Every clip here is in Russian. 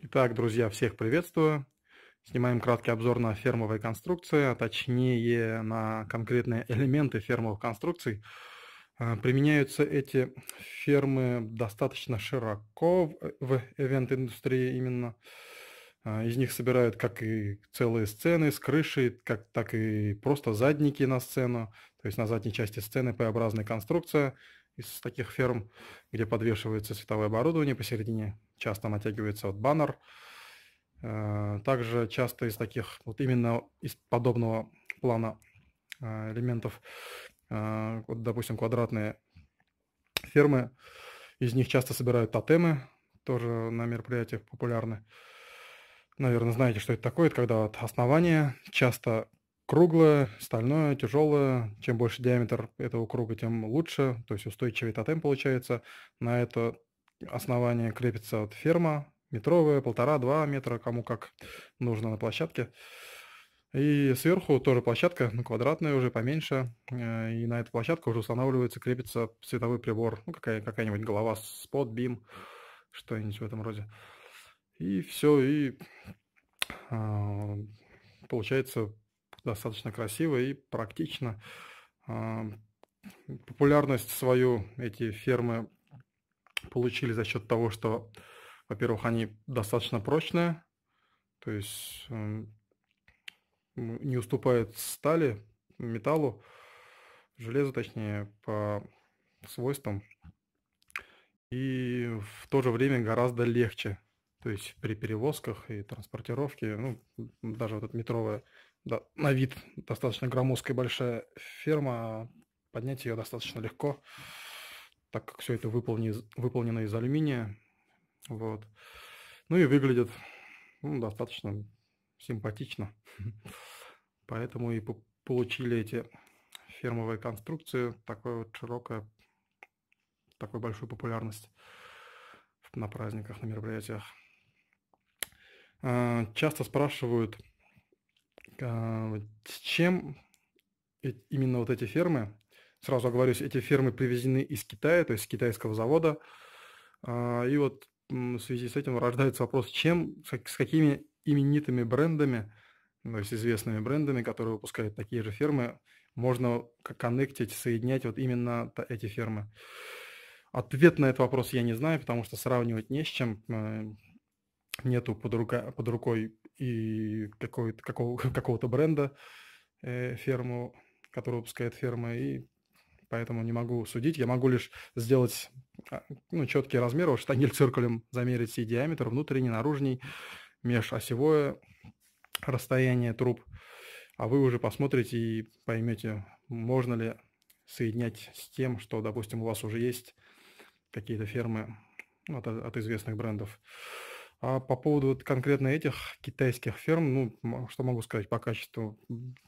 Итак, друзья, всех приветствую. Снимаем краткий обзор на фермовые конструкции, а точнее на конкретные элементы фермовых конструкций. А, применяются эти фермы достаточно широко в эвент-индустрии именно. А, из них собирают как и целые сцены с крыши, как, так и просто задники на сцену. То есть на задней части сцены П-образная конструкция из таких ферм, где подвешивается световое оборудование посередине, часто натягивается вот баннер. Э, также часто из таких, вот именно из подобного плана э, элементов, э, вот, допустим, квадратные фермы, из них часто собирают тотемы, тоже на мероприятиях популярны. Наверное, знаете, что это такое, это когда вот основание часто круглое, стальное, тяжелое. Чем больше диаметр этого круга, тем лучше. То есть устойчивый тотем получается. На это основание крепится вот ферма, метровая, полтора-два метра, кому как нужно на площадке. И сверху тоже площадка, ну, квадратная уже поменьше, э, и на эту площадку уже устанавливается, крепится световой прибор, ну, какая, какая-нибудь голова, спот, бим, что-нибудь в этом роде. И все, и а, получается достаточно красиво и практично. А, популярность свою эти фермы получили за счет того, что, во-первых, они достаточно прочные, то есть эм, не уступают стали, металлу, железу, точнее, по свойствам. И в то же время гораздо легче то есть при перевозках и транспортировке, ну, даже вот эта метровая, да, на вид достаточно громоздкая большая ферма, поднять ее достаточно легко, так как все это выполни, выполнено из алюминия. Вот. Ну и выглядит ну, достаточно симпатично. Поэтому и получили эти фермовые конструкции такой вот широкое, такую большую популярность на праздниках, на мероприятиях. Э, часто спрашивают, а, с чем именно вот эти фермы, сразу оговорюсь, эти фермы привезены из Китая, то есть с китайского завода, а, и вот в связи с этим рождается вопрос, чем, с какими именитыми брендами, ну, то есть известными брендами, которые выпускают такие же фермы, можно коннектить, соединять вот именно эти фермы. Ответ на этот вопрос я не знаю, потому что сравнивать не с чем. Типа, нету под, рука, под рукой и какого-то какого, бренда э, ферму, которую выпускает ферма, и поэтому не могу судить. Я могу лишь сделать а, ну, четкие размеры, штангель циркулем замерить и диаметр, внутренний, наружный, межосевое расстояние труб. А вы уже посмотрите и поймете, можно ли соединять с тем, что, допустим, у вас уже есть какие-то фермы ну, от, от известных брендов. А по поводу вот конкретно этих китайских ферм, ну, что могу сказать по качеству?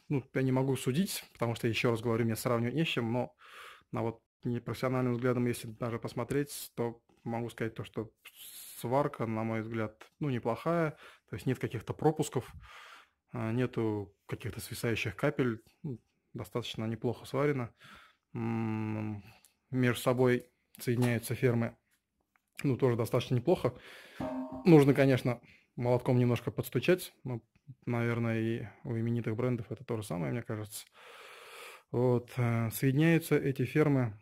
Ну, я не могу судить, потому что, еще раз говорю, мне сравнивать не с чем, но на вот непрофессиональным взглядом, если даже посмотреть, то могу сказать то, что сварка, на мой взгляд, ну, неплохая, то есть нет каких-то пропусков, а, нету каких-то свисающих капель, ну, достаточно неплохо сварено. Между собой соединяются фермы ну, тоже достаточно неплохо. Нужно, конечно, молотком немножко подстучать, но, наверное, и у именитых брендов это то же самое, мне кажется. Вот, э, соединяются эти фермы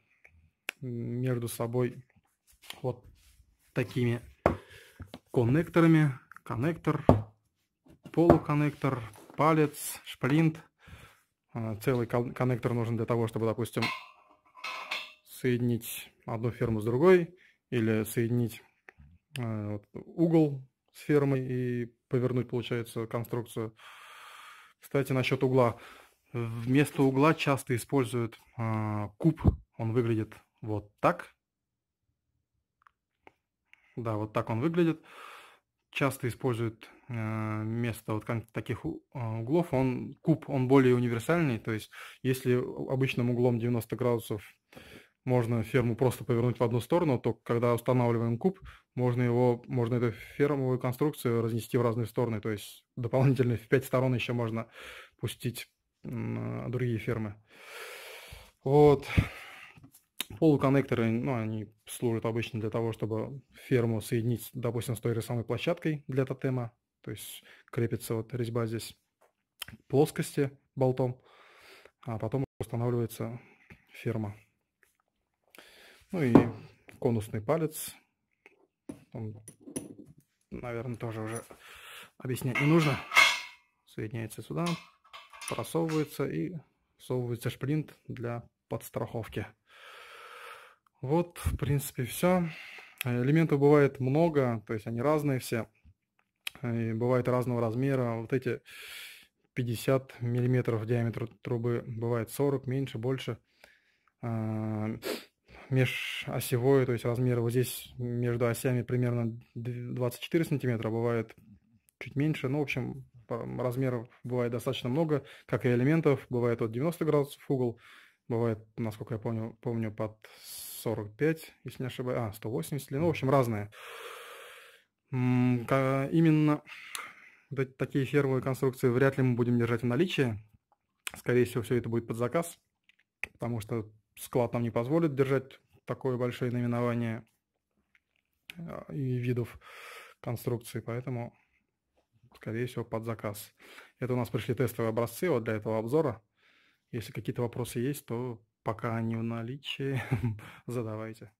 между собой вот такими коннекторами. Коннектор, полуконнектор, палец, шплинт. Э, целый коннектор нужен для того, чтобы, допустим, соединить одну ферму с другой – или соединить э, вот, угол с фермой и повернуть, получается, конструкцию. Кстати, насчет угла. Вместо угла часто используют э, куб. Он выглядит вот так. Да, вот так он выглядит. Часто используют э, вместо вот таких э, углов. Он куб, он более универсальный. То есть, если обычным углом 90 градусов э, можно ферму просто повернуть в одну сторону, а то когда устанавливаем куб, можно его, можно эту фермовую конструкцию разнести в разные стороны, то есть дополнительно в пять сторон еще можно пустить а, другие фермы. Вот. Полуконнекторы, ну, они служат обычно для того, чтобы ферму соединить, допустим, с той же самой площадкой для тотема, то есть крепится вот резьба здесь плоскости болтом, а потом устанавливается ферма. Ну и конусный палец. Он, наверное, тоже уже объяснять не нужно. Соединяется сюда, просовывается и всовывается шплинт для подстраховки. Вот, в принципе, все. Элементов бывает много, то есть они разные все. И бывают разного размера. Вот эти 50 миллиметров диаметр трубы бывает 40, меньше, больше. А, межосевое, то есть размер вот здесь между осями примерно 24 сантиметра, а бывает чуть меньше. Ну, в общем, размеров бывает достаточно много, как и элементов. Бывает от 90 градусов угол, бывает, насколько я помню, помню под 45, если не ошибаюсь, а, 180, ну, в общем, разные. Именно такие фермовые конструкции вряд ли мы будем держать в наличии. Скорее всего, все это будет под заказ, потому что склад нам не позволит держать такое большое наименование а, и видов конструкции, поэтому, скорее всего, под заказ. Это у нас пришли тестовые образцы вот для этого обзора. Если какие-то вопросы есть, то пока они в наличии, задавайте.